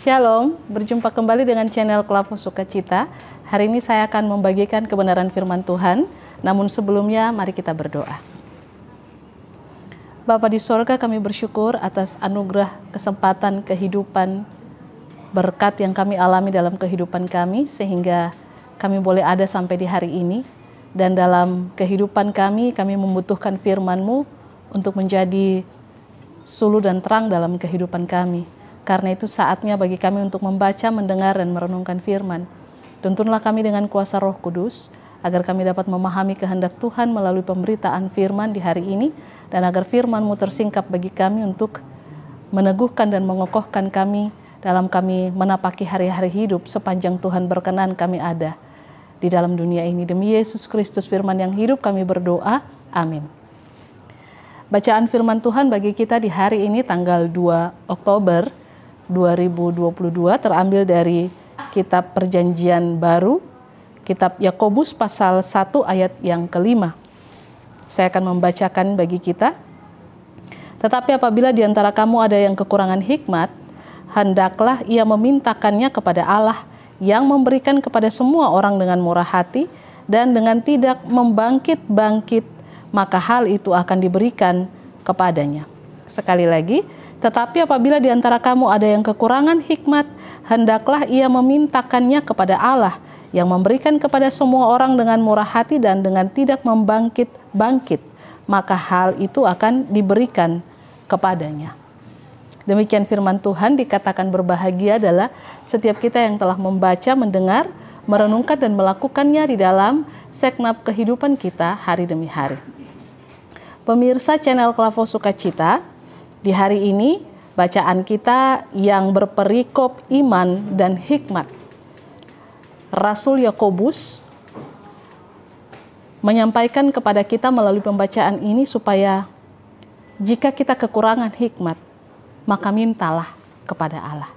Shalom, berjumpa kembali dengan channel Kelapa Sukacita. Hari ini saya akan membagikan kebenaran firman Tuhan, namun sebelumnya mari kita berdoa. Bapa di sorga kami bersyukur atas anugerah kesempatan kehidupan berkat yang kami alami dalam kehidupan kami sehingga kami boleh ada sampai di hari ini dan dalam kehidupan kami kami membutuhkan firman-Mu untuk menjadi sulu dan terang dalam kehidupan kami. Karena itu saatnya bagi kami untuk membaca, mendengar, dan merenungkan firman. Tuntunlah kami dengan kuasa roh kudus, agar kami dapat memahami kehendak Tuhan melalui pemberitaan firman di hari ini, dan agar firman-Mu tersingkap bagi kami untuk meneguhkan dan mengokohkan kami dalam kami menapaki hari-hari hidup sepanjang Tuhan berkenan kami ada. Di dalam dunia ini, demi Yesus Kristus firman yang hidup kami berdoa, amin. Bacaan firman Tuhan bagi kita di hari ini tanggal 2 Oktober 2022 terambil dari kitab perjanjian baru, kitab Yakobus pasal 1 ayat yang kelima. Saya akan membacakan bagi kita. Tetapi apabila di antara kamu ada yang kekurangan hikmat, hendaklah ia memintakannya kepada Allah yang memberikan kepada semua orang dengan murah hati dan dengan tidak membangkit-bangkit, maka hal itu akan diberikan kepadanya. Sekali lagi, tetapi apabila di antara kamu ada yang kekurangan hikmat, hendaklah ia memintakannya kepada Allah yang memberikan kepada semua orang dengan murah hati dan dengan tidak membangkit-bangkit, maka hal itu akan diberikan kepadanya. Demikian firman Tuhan dikatakan berbahagia adalah setiap kita yang telah membaca, mendengar, merenungkan dan melakukannya di dalam segnap kehidupan kita hari demi hari. Pemirsa channel Klavo Sukacita, di hari ini, bacaan kita yang berperikop iman dan hikmat. Rasul Yakobus menyampaikan kepada kita melalui pembacaan ini supaya jika kita kekurangan hikmat, maka mintalah kepada Allah.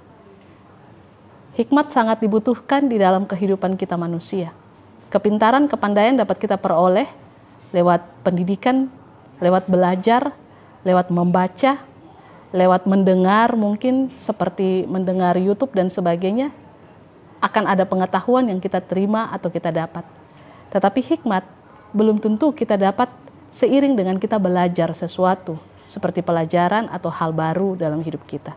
Hikmat sangat dibutuhkan di dalam kehidupan kita manusia. Kepintaran, kepandaian dapat kita peroleh lewat pendidikan, lewat belajar, lewat membaca, lewat mendengar mungkin seperti mendengar YouTube dan sebagainya akan ada pengetahuan yang kita terima atau kita dapat. Tetapi hikmat belum tentu kita dapat seiring dengan kita belajar sesuatu seperti pelajaran atau hal baru dalam hidup kita.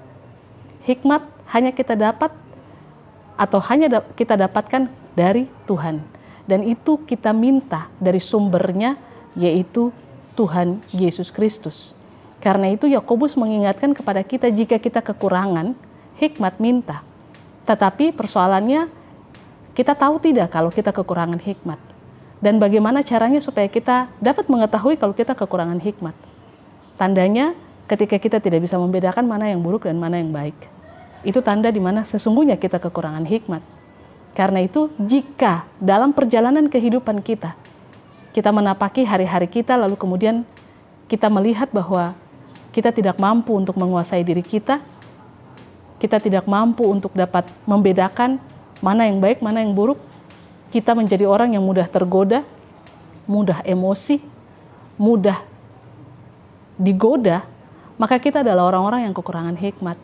Hikmat hanya kita dapat atau hanya kita dapatkan dari Tuhan. Dan itu kita minta dari sumbernya yaitu Tuhan Yesus Kristus. Karena itu Yakobus mengingatkan kepada kita jika kita kekurangan, hikmat minta. Tetapi persoalannya kita tahu tidak kalau kita kekurangan hikmat dan bagaimana caranya supaya kita dapat mengetahui kalau kita kekurangan hikmat. Tandanya ketika kita tidak bisa membedakan mana yang buruk dan mana yang baik. Itu tanda di mana sesungguhnya kita kekurangan hikmat. Karena itu jika dalam perjalanan kehidupan kita kita menapaki hari-hari kita lalu kemudian kita melihat bahwa kita tidak mampu untuk menguasai diri kita, kita tidak mampu untuk dapat membedakan mana yang baik, mana yang buruk, kita menjadi orang yang mudah tergoda, mudah emosi, mudah digoda, maka kita adalah orang-orang yang kekurangan hikmat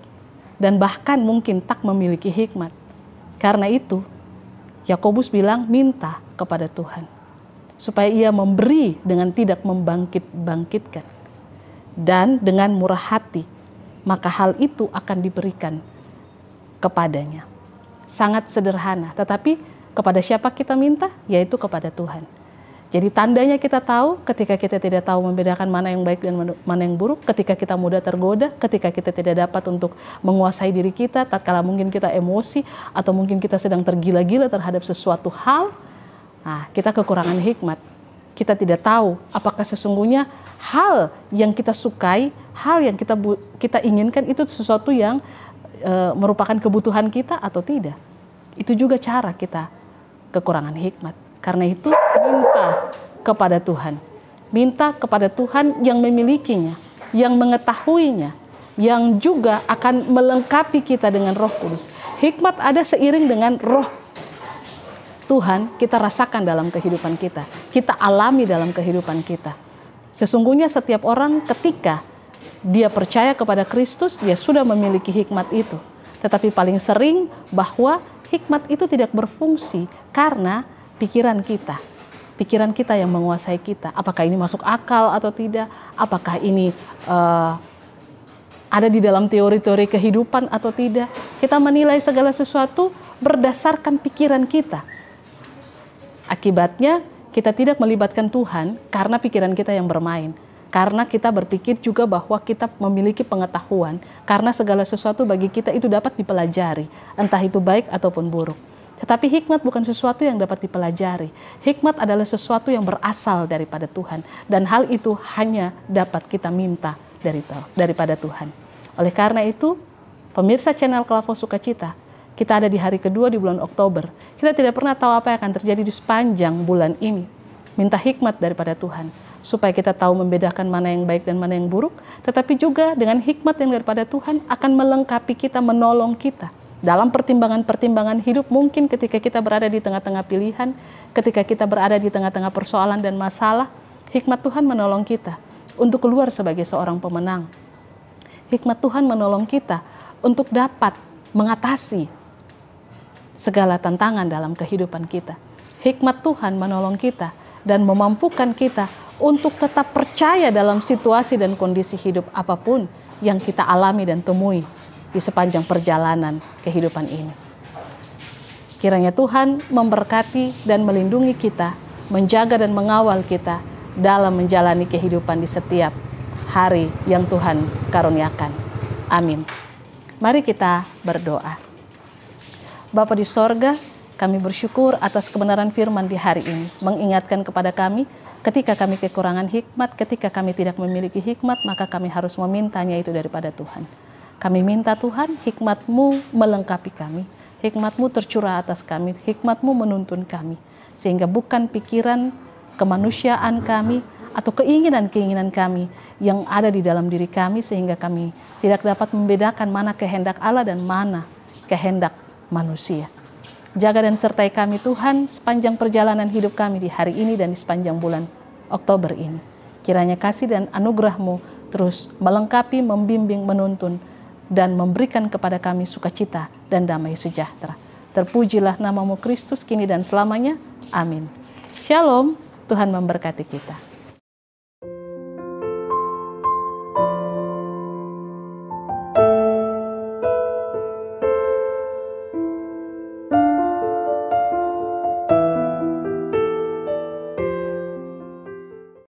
dan bahkan mungkin tak memiliki hikmat. Karena itu, Yakobus bilang minta kepada Tuhan supaya ia memberi dengan tidak membangkit-bangkitkan dan dengan murah hati, maka hal itu akan diberikan kepadanya. Sangat sederhana, tetapi kepada siapa kita minta, yaitu kepada Tuhan. Jadi tandanya kita tahu ketika kita tidak tahu membedakan mana yang baik dan mana yang buruk, ketika kita mudah tergoda, ketika kita tidak dapat untuk menguasai diri kita, tatkala mungkin kita emosi atau mungkin kita sedang tergila-gila terhadap sesuatu hal, nah, kita kekurangan hikmat kita tidak tahu apakah sesungguhnya hal yang kita sukai, hal yang kita kita inginkan itu sesuatu yang e, merupakan kebutuhan kita atau tidak. Itu juga cara kita kekurangan hikmat. Karena itu minta kepada Tuhan. Minta kepada Tuhan yang memilikinya, yang mengetahuinya, yang juga akan melengkapi kita dengan Roh Kudus. Hikmat ada seiring dengan Roh Tuhan kita rasakan dalam kehidupan kita, kita alami dalam kehidupan kita. Sesungguhnya setiap orang ketika dia percaya kepada Kristus, dia sudah memiliki hikmat itu. Tetapi paling sering bahwa hikmat itu tidak berfungsi karena pikiran kita. Pikiran kita yang menguasai kita. Apakah ini masuk akal atau tidak? Apakah ini uh, ada di dalam teori-teori kehidupan atau tidak? Kita menilai segala sesuatu berdasarkan pikiran kita Akibatnya kita tidak melibatkan Tuhan karena pikiran kita yang bermain. Karena kita berpikir juga bahwa kita memiliki pengetahuan, karena segala sesuatu bagi kita itu dapat dipelajari, entah itu baik ataupun buruk. Tetapi hikmat bukan sesuatu yang dapat dipelajari. Hikmat adalah sesuatu yang berasal daripada Tuhan, dan hal itu hanya dapat kita minta dari daripada Tuhan. Oleh karena itu, pemirsa channel Kelapa Sukacita, kita ada di hari kedua di bulan Oktober. Kita tidak pernah tahu apa yang akan terjadi di sepanjang bulan ini. Minta hikmat daripada Tuhan supaya kita tahu membedakan mana yang baik dan mana yang buruk, tetapi juga dengan hikmat yang daripada Tuhan akan melengkapi kita, menolong kita dalam pertimbangan-pertimbangan hidup mungkin ketika kita berada di tengah-tengah pilihan, ketika kita berada di tengah-tengah persoalan dan masalah, hikmat Tuhan menolong kita untuk keluar sebagai seorang pemenang. Hikmat Tuhan menolong kita untuk dapat mengatasi segala tantangan dalam kehidupan kita. Hikmat Tuhan menolong kita dan memampukan kita untuk tetap percaya dalam situasi dan kondisi hidup apapun yang kita alami dan temui di sepanjang perjalanan kehidupan ini. Kiranya Tuhan memberkati dan melindungi kita, menjaga dan mengawal kita dalam menjalani kehidupan di setiap hari yang Tuhan karuniakan. Amin. Mari kita berdoa. Bapa di sorga, kami bersyukur atas kebenaran firman di hari ini, mengingatkan kepada kami ketika kami kekurangan hikmat, ketika kami tidak memiliki hikmat, maka kami harus memintanya itu daripada Tuhan. Kami minta Tuhan, hikmat-Mu melengkapi kami, hikmat-Mu tercurah atas kami, hikmat-Mu menuntun kami, sehingga bukan pikiran kemanusiaan kami atau keinginan-keinginan kami yang ada di dalam diri kami sehingga kami tidak dapat membedakan mana kehendak Allah dan mana kehendak manusia. Jaga dan sertai kami Tuhan sepanjang perjalanan hidup kami di hari ini dan di sepanjang bulan Oktober ini. Kiranya kasih dan anugerahMu terus melengkapi, membimbing, menuntun, dan memberikan kepada kami sukacita dan damai sejahtera. Terpujilah namamu Kristus kini dan selamanya. Amin. Shalom, Tuhan memberkati kita.